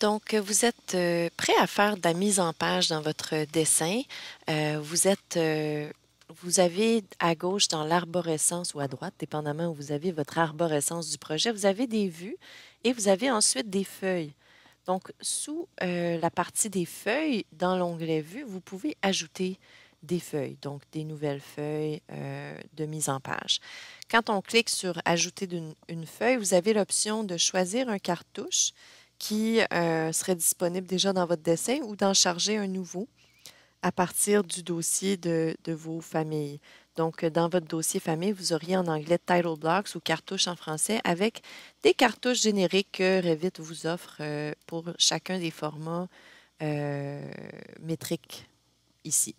Donc, euh, vous êtes euh, prêt à faire de la mise en page dans votre dessin. Euh, vous avez à gauche dans l'arborescence ou à droite, dépendamment où vous avez votre arborescence du projet, vous avez des vues et vous avez ensuite des feuilles. Donc, sous la partie des feuilles, dans l'onglet Vue, vous pouvez ajouter des feuilles, donc des nouvelles feuilles de mise en page. Quand on clique sur Ajouter une feuille, vous avez l'option de choisir un cartouche qui euh, serait disponible déjà dans votre dessin ou d'en charger un nouveau à partir du dossier de, vos familles. Donc, euh, dans votre dossier famille, vous auriez en anglais Title Blocks ou cartouches en français avec des cartouches génériques que Revit vous offre euh, pour chacun des formats métriques ici.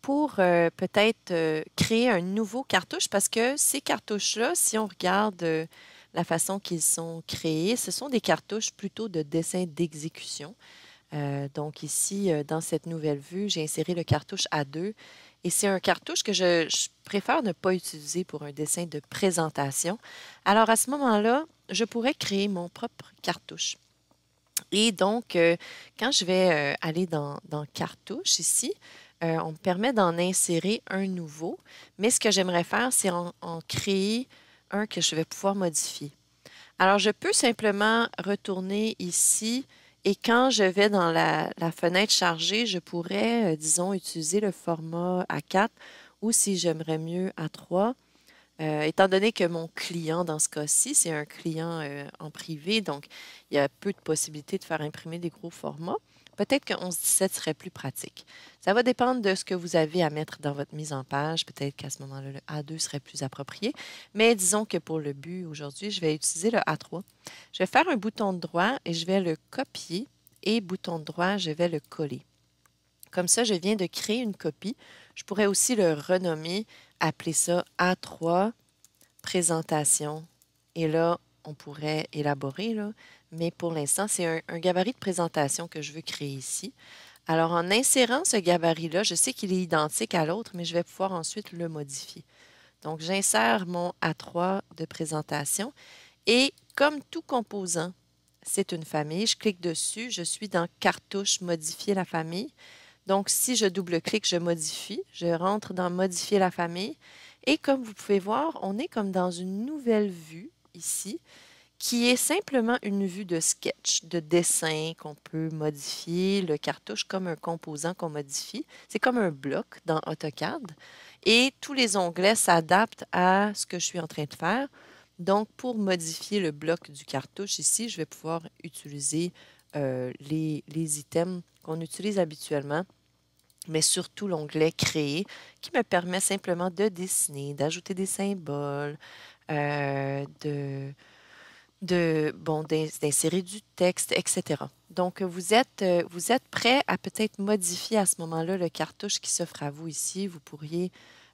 Pour peut-être créer un nouveau cartouche, parce que ces cartouches-là, si on regarde la façon qu'ils sont créés. Ce sont des cartouches plutôt de dessin d'exécution. Euh, donc ici, euh, dans cette nouvelle vue, j'ai inséré le cartouche A2. Et c'est un cartouche que je, préfère ne pas utiliser pour un dessin de présentation. Alors à ce moment-là, je pourrais créer mon propre cartouche. Et donc, euh, quand je vais aller dans, cartouche ici, on me permet d'en insérer un nouveau. Mais ce que j'aimerais faire, c'est en, en, créer un que je vais pouvoir modifier. Alors, je peux simplement retourner ici et quand je vais dans la, fenêtre chargée, je pourrais, euh, disons, utiliser le format A4 ou si j'aimerais mieux A3. Euh, étant donné que mon client, dans ce cas-ci, c'est un client euh, en privé, donc il y a peu de possibilités de faire imprimer des gros formats, peut-être que 11-17 serait plus pratique. Ça va dépendre de ce que vous avez à mettre dans votre mise en page. Peut-être qu'à ce moment-là, le A2 serait plus approprié. Mais disons que pour le but aujourd'hui, je vais utiliser le A3. Je vais faire un bouton droit et je vais le copier. Et bouton droit, je vais le coller. Comme ça, je viens de créer une copie. Je pourrais aussi le renommer appeler ça A3 présentation. Et là, on pourrait élaborer, mais pour l'instant, c'est un, un, gabarit de présentation que je veux créer ici. Alors, en insérant ce gabarit-là, je sais qu'il est identique à l'autre, mais je vais pouvoir ensuite le modifier. Donc, j'insère mon A3 de présentation et comme tout composant, c'est une famille. Je clique dessus, je suis dans Cartouche, Modifier la famille. Donc, si je double-clique, je modifie. Je rentre dans Modifier la famille. Et comme vous pouvez voir, on est comme dans une nouvelle vue ici, qui est simplement une vue de sketch, de dessin qu'on peut modifier, le cartouche comme un composant qu'on modifie. C'est comme un bloc dans AutoCAD. Et tous les onglets s'adaptent à ce que je suis en train de faire. Donc, pour modifier le bloc du cartouche ici, je vais pouvoir utiliser euh, les items qu'on utilise habituellement mais surtout l'onglet Créer qui me permet simplement de dessiner, d'ajouter des symboles, euh, de, de bon d'insérer du texte, etc. Donc, vous êtes, euh, vous êtes prêt à peut-être modifier à ce moment-là le cartouche qui s'offre à vous ici. Vous pourriez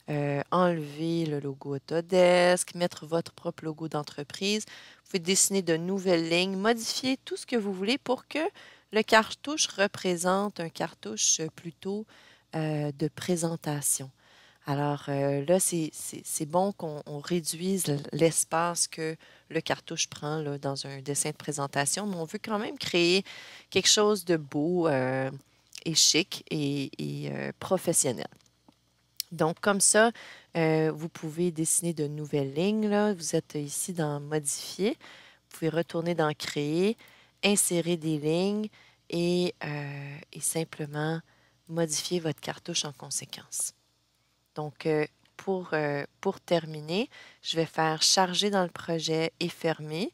euh, enlever le logo Autodesk, mettre votre propre logo d'entreprise. Vous pouvez dessiner de nouvelles lignes, modifier tout ce que vous voulez pour que le cartouche représente un cartouche plutôt euh, de présentation. Alors euh, là, c'est bon qu'on réduise l'espace que le cartouche prend dans un dessin de présentation, mais on veut quand même créer quelque chose de beau euh, et chic et, professionnel. Donc, comme ça, vous pouvez dessiner de nouvelles lignes. Vous êtes ici dans Modifier. Vous pouvez retourner dans Créer insérer des lignes euh, et, simplement modifier votre cartouche en conséquence. Donc, euh, euh, pour terminer, je vais faire charger dans le projet et fermer.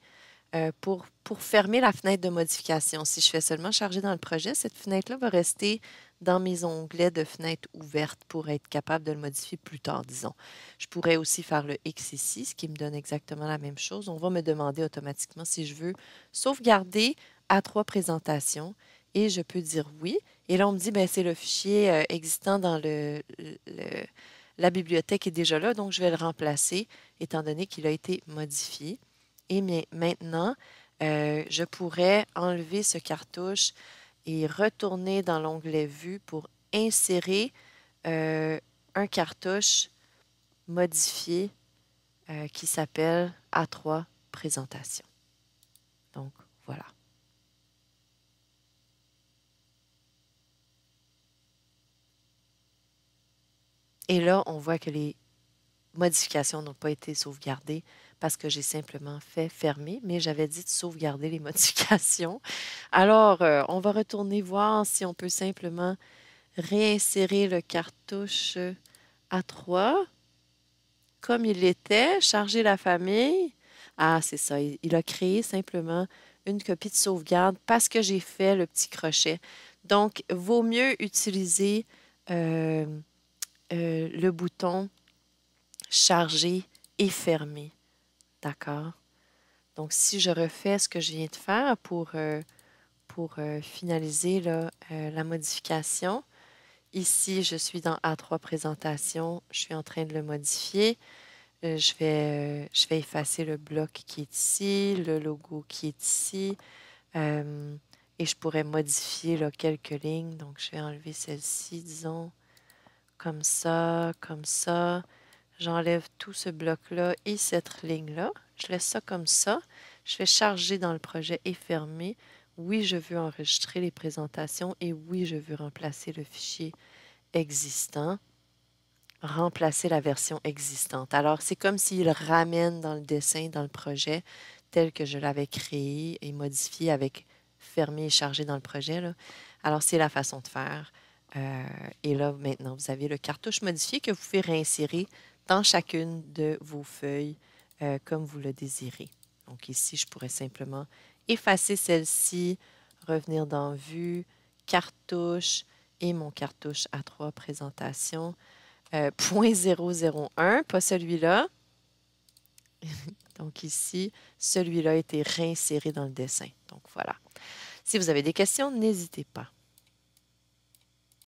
Euh, pour, fermer la fenêtre de modification. Si je fais seulement charger dans le projet, cette fenêtre-là va rester dans mes onglets de fenêtre ouverte pour être capable de le modifier plus tard, disons. Je pourrais aussi faire le X ici, ce qui me donne exactement la même chose. On va me demander automatiquement si je veux sauvegarder à trois présentations et je peux dire oui. Et là, on me dit, ben, c'est le fichier euh, existant dans la bibliothèque est déjà là, donc je vais le remplacer étant donné qu'il a été modifié. Et maintenant, euh, je pourrais enlever ce cartouche et retourner dans l'onglet Vue pour insérer euh, un cartouche modifié euh, qui s'appelle A3 Présentation. Donc, voilà. Et là, on voit que les modifications n'ont pas été sauvegardées parce que j'ai simplement fait fermer, mais j'avais dit de sauvegarder les modifications. Alors, euh, on va retourner voir si on peut simplement réinsérer le cartouche A3 comme il était, charger la famille. Ah, c'est ça, il, a créé simplement une copie de sauvegarde parce que j'ai fait le petit crochet. Donc, vaut mieux utiliser euh, euh, le bouton chargé et fermé. D'accord? Donc, si je refais ce que je viens de faire pour, euh, euh, finaliser euh, la modification, ici, je suis dans A3 Présentation, je suis en train de le modifier. je, vais, effacer le bloc qui est ici, le logo qui est ici, et je pourrais modifier quelques lignes. Donc, je vais enlever celle-ci, disons, comme ça, comme ça. J'enlève tout ce bloc-là et cette ligne-là. Je laisse ça comme ça. Je fais charger dans le projet et fermer. Oui, je veux enregistrer les présentations et oui, je veux remplacer le fichier existant. Remplacer la version existante. Alors, c'est comme s'il ramène dans le dessin, dans le projet, tel que je l'avais créé et modifié avec Fermer et charger dans le projet. Alors, c'est la façon de faire. Euh, et là, maintenant, vous avez le cartouche modifié que vous pouvez réinsérer dans chacune de vos feuilles euh, comme vous le désirez. Donc ici, je pourrais simplement effacer celle-ci, revenir dans Vue, Cartouche et mon cartouche à 3 Présentation. Euh, pas celui-là. Donc ici, celui-là a été réinséré dans le dessin. Donc voilà. Si vous avez des questions, n'hésitez pas.